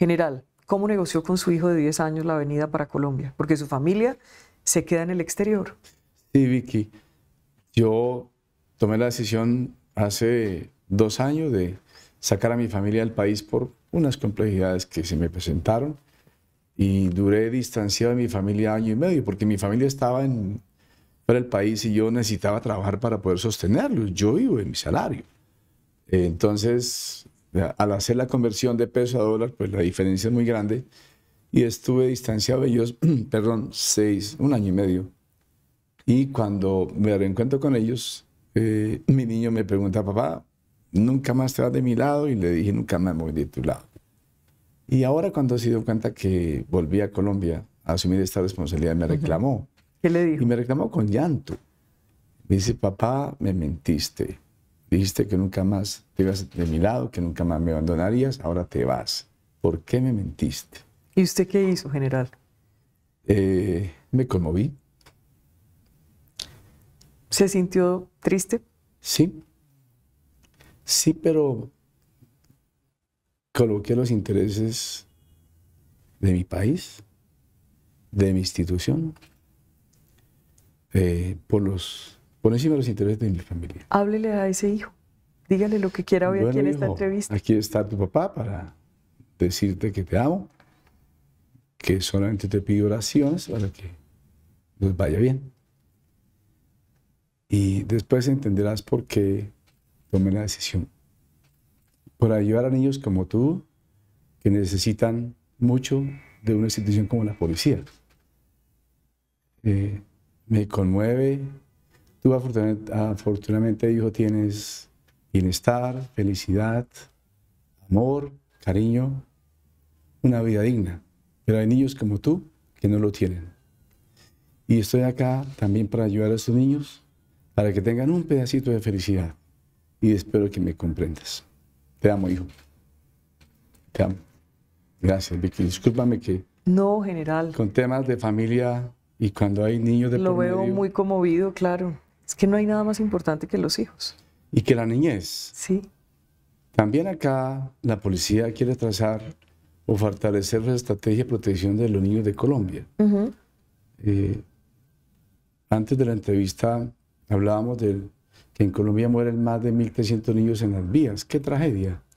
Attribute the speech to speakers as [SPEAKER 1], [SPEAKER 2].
[SPEAKER 1] General, ¿cómo negoció con su hijo de 10 años la venida para Colombia? Porque su familia se queda en el exterior. Sí, Vicky. Yo tomé la decisión hace dos años de sacar a mi familia del país por unas complejidades que se me presentaron y duré distanciado de mi familia año y medio porque mi familia estaba en para el país y yo necesitaba trabajar para poder sostenerlos. Yo vivo de mi salario. Entonces al hacer la conversión de peso a dólar, pues la diferencia es muy grande. Y estuve distanciado de ellos, perdón, seis, un año y medio. Y cuando me reencuentro con ellos, eh, mi niño me pregunta, papá, nunca más te vas de mi lado. Y le dije, nunca más me voy de tu lado. Y ahora cuando se dio cuenta que volví a Colombia a asumir esta responsabilidad, me reclamó. ¿Qué le dijo? Y me reclamó con llanto. Me dice, papá, me mentiste. Dijiste que nunca más te ibas de mi lado, que nunca más me abandonarías, ahora te vas. ¿Por qué me mentiste? ¿Y usted qué hizo, general? Eh, me conmoví. ¿Se sintió triste? Sí. Sí, pero coloqué los intereses de mi país, de mi institución, eh, por los por encima los intereses de mi familia. Háblele a ese hijo, dígale lo que quiera hoy aquí en esta entrevista. Aquí está tu papá para decirte que te amo, que solamente te pido oraciones para que nos vaya bien. Y después entenderás por qué tomé la decisión. Por ayudar a niños como tú, que necesitan mucho de una institución como la policía. Eh, me conmueve Tú afortunadamente, hijo, tienes bienestar, felicidad, amor, cariño, una vida digna. Pero hay niños como tú que no lo tienen. Y estoy acá también para ayudar a esos niños para que tengan un pedacito de felicidad. Y espero que me comprendas. Te amo, hijo. Te amo. Gracias, Vicky. Discúlpame que... No, general. Con temas de familia y cuando hay niños de... Lo por medio, veo muy conmovido, claro que no hay nada más importante que los hijos. Y que la niñez. Sí. También acá la policía quiere trazar o fortalecer la estrategia de protección de los niños de Colombia. Eh, antes de la entrevista hablábamos de que en Colombia mueren más de 1.300 niños en las vías. ¡Qué tragedia!